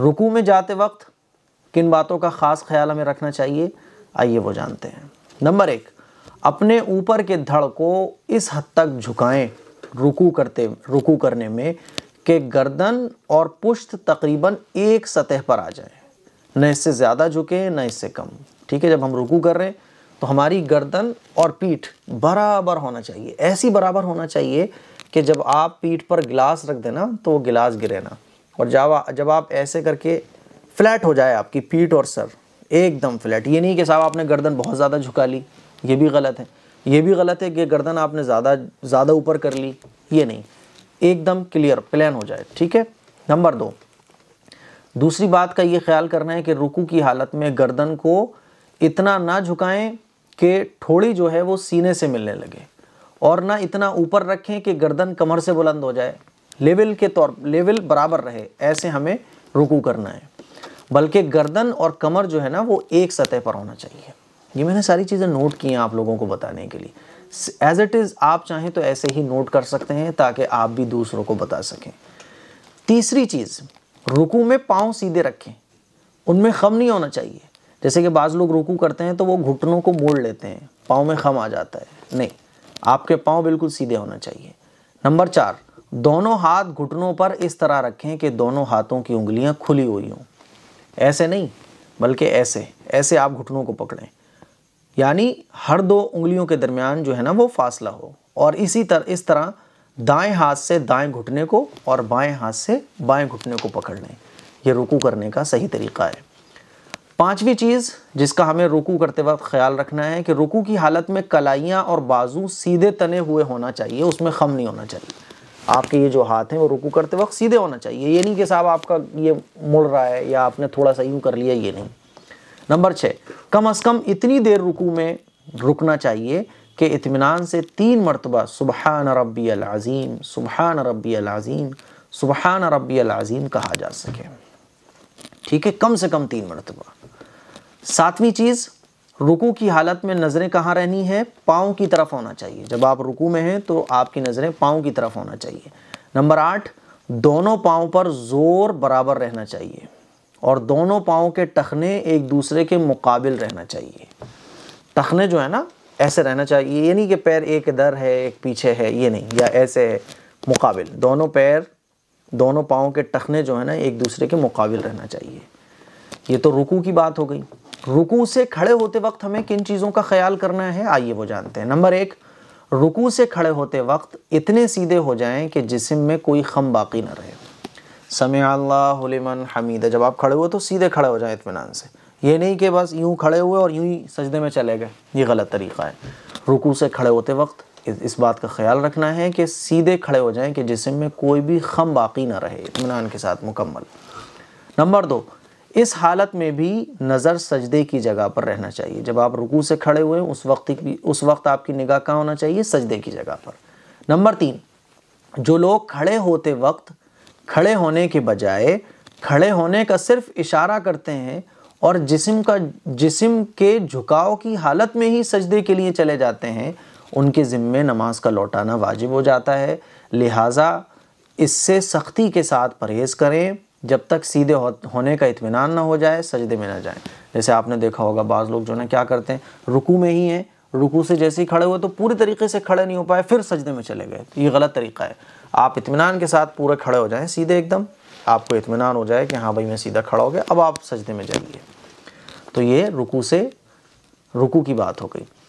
रुकू में जाते वक्त किन बातों का ख़ास ख्याल हमें रखना चाहिए आइए वो जानते हैं नंबर एक अपने ऊपर के धड़ को इस हद तक झुकाएं रुकू करते रुकू करने में कि गर्दन और पुश्त तकरीबन एक सतह पर आ जाए न इससे ज़्यादा झुकें न इससे कम ठीक है जब हम रुकू कर रहे हैं तो हमारी गर्दन और पीठ बराबर होना चाहिए ऐसी बराबर होना चाहिए कि जब आप पीठ पर गिलास रख देना तो वो गिलास गिरे ना और जावा जब आप ऐसे करके फ्लैट हो जाए आपकी पीठ और सर एकदम फ्लैट ये नहीं कि साहब आपने गर्दन बहुत ज़्यादा झुका ली ये भी गलत है ये भी गलत है कि गर्दन आपने ज़्यादा ज़्यादा ऊपर कर ली ये नहीं एकदम क्लियर प्लान हो जाए ठीक है नंबर दो दूसरी बात का ये ख्याल करना है कि रुकू की हालत में गर्दन को इतना ना झुकाएं कि थोड़ी जो है वो सीने से मिलने लगे और ना इतना ऊपर रखें कि गर्दन कमर से बुलंद हो जाए लेवल के तौर लेवल बराबर रहे ऐसे हमें रुकू करना है बल्कि गर्दन और कमर जो है ना वो एक सतह पर होना चाहिए ये मैंने सारी चीज़ें नोट की हैं आप लोगों को बताने के लिए एज इट इज़ आप चाहें तो ऐसे ही नोट कर सकते हैं ताकि आप भी दूसरों को बता सकें तीसरी चीज़ रुकू में पाँव सीधे रखें उनमें खम नहीं होना चाहिए जैसे कि बाज़ लोग रुकू करते हैं तो वो घुटनों को मोड़ लेते हैं पाँव में खम आ जाता है नहीं आपके पाँव बिल्कुल सीधे होना चाहिए नंबर चार दोनों हाथ घुटनों पर इस तरह रखें कि दोनों हाथों की उंगलियां खुली हुई हों ऐसे नहीं बल्कि ऐसे ऐसे आप घुटनों को पकड़ें यानी हर दो उंगलियों के दरमियान जो है ना वो फासला हो और इसी तरह इस तरह दाएं हाथ से दाएं घुटने को और बाएं हाथ से बाएं घुटने को पकड़ लें यह रुकू करने का सही तरीका है पांचवी चीज़ जिसका हमें रुकू करते वक्त ख्याल रखना है कि रुकू की हालत में कलाइयाँ और बाजू सीधे तने हुए होना चाहिए उसमें खम नहीं होना चाहिए आपके ये जो हाथ हैं वो रुकू करते वक्त सीधे होना चाहिए ये नहीं कि साहब आपका ये मुड़ रहा है या आपने थोड़ा सा यूँ कर लिया ये नहीं नंबर छः कम अज़ कम इतनी देर रुकू में रुकना चाहिए कि इतमान से तीन मरतबा सुबहान रबी अलाज़ीम सुबहान रबी अलाज़ीम सुबहान रबी अलाज़ीम कहा जा सके ठीक है कम से कम तीन मरतबा सातवीं चीज़ रुकू की हालत में नज़रें कहाँ रहनी है पाँव की तरफ होना चाहिए जब आप रुकू में हैं तो आपकी नज़रें पाँव की तरफ होना चाहिए नंबर आठ दोनों पाँव पर ज़ोर बराबर रहना चाहिए और दोनों पाँव के टखने एक दूसरे के मुकाबिल रहना चाहिए टखने जो है ना ऐसे रहना चाहिए ये नहीं कि पैर एक इधर है एक पीछे है ये नहीं या ऐसे है मुकाबिल दोनों पैर दोनों पाँव के टखने जो है ना एक दूसरे के मुकाबिल रहना चाहिए ये तो रुकू की बात हो गई रुकू से खड़े होते वक्त हमें किन चीज़ों का ख्याल करना है आइए वो जानते हैं नंबर एक रुकू से खड़े होते वक्त इतने सीधे हो जाएं कि जिसम में कोई खम बाकी ना रहे समय अल्लाहमन हमीद जब आप खड़े हुए तो सीधे खड़े हो जाएं इतमान से ये नहीं कि बस यूँ खड़े हुए और यूं ही सजदे में चले गए ये गलत तरीक़ा है रुकू से खड़े होते वक्त इस बात का ख्याल रखना है कि सीधे खड़े हो जाएं कि जिसम में कोई भी खम बाकी ना रहे इतमान के साथ मुकम्मल नंबर दो इस हालत में भी नज़र सजदे की जगह पर रहना चाहिए जब आप रुकू से खड़े हुए उस वक्त की उस वक्त आपकी निगाह कहाँ होना चाहिए सजदे की जगह पर नंबर तीन जो लोग खड़े होते वक्त खड़े होने के बजाय खड़े होने का सिर्फ इशारा करते हैं और जिसम का जिसम के झुकाव की हालत में ही सजदे के लिए चले जाते हैं उनके ज़िम्मे नमाज का लौटाना वाजिब हो जाता है लिहाजा इससे सख्ती के साथ परहेज़ करें जब तक सीधे हो, होने का इतमान ना हो जाए सजदे में ना जाए जैसे आपने देखा होगा बाज़ लोग जो है क्या करते हैं रुकू में ही हैं रुकू से जैसे ही खड़े हुए तो पूरी तरीके से खड़े नहीं हो पाए फिर सजदे में चले गए तो ये गलत तरीका है आप इतमान के साथ पूरे खड़े हो जाएँ सीधे एकदम आपको इतमान हो जाए कि हाँ भाई मैं सीधा खड़ा हो गया अब आप सजदे में जाइए तो ये रुकू से रुकू की बात हो गई